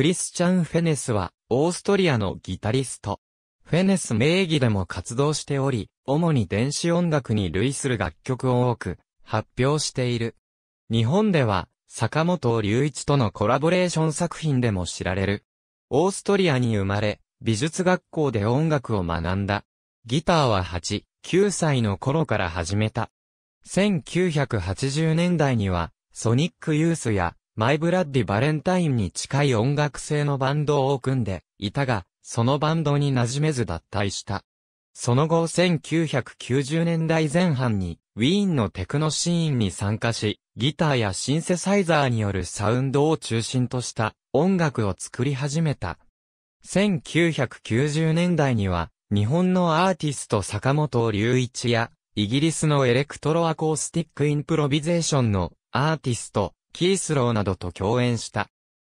クリスチャン・フェネスは、オーストリアのギタリスト。フェネス名義でも活動しており、主に電子音楽に類する楽曲を多く発表している。日本では、坂本隆一とのコラボレーション作品でも知られる。オーストリアに生まれ、美術学校で音楽を学んだ。ギターは8、9歳の頃から始めた。1980年代には、ソニックユースやマイブラッディ・バレンタインに近い音楽性のバンドを組んでいたが、そのバンドに馴染めず脱退した。その後1990年代前半に、ウィーンのテクノシーンに参加し、ギターやシンセサイザーによるサウンドを中心とした音楽を作り始めた。1990年代には、日本のアーティスト坂本隆一や、イギリスのエレクトロアコースティックインプロビゼーションのアーティスト、キースローなどと共演した。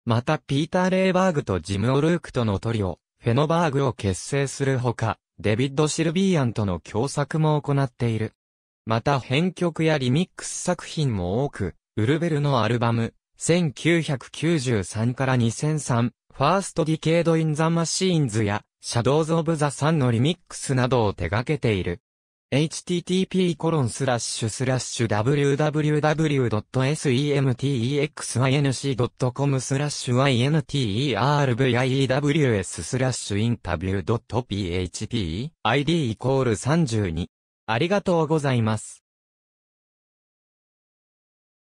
またピーター・レイバーグとジム・オルークとのトリオ、フェノバーグを結成するほか、デビッド・シルビーアンとの共作も行っている。また編曲やリミックス作品も多く、ウルベルのアルバム、1993から2003、ファーストディケード・イン・ザ・マシーンズや、シャドウズ・オブ・ザ・サンのリミックスなどを手掛けている。http://www.semtexinc.com interviews interview.php id イコール32ありがとうございます。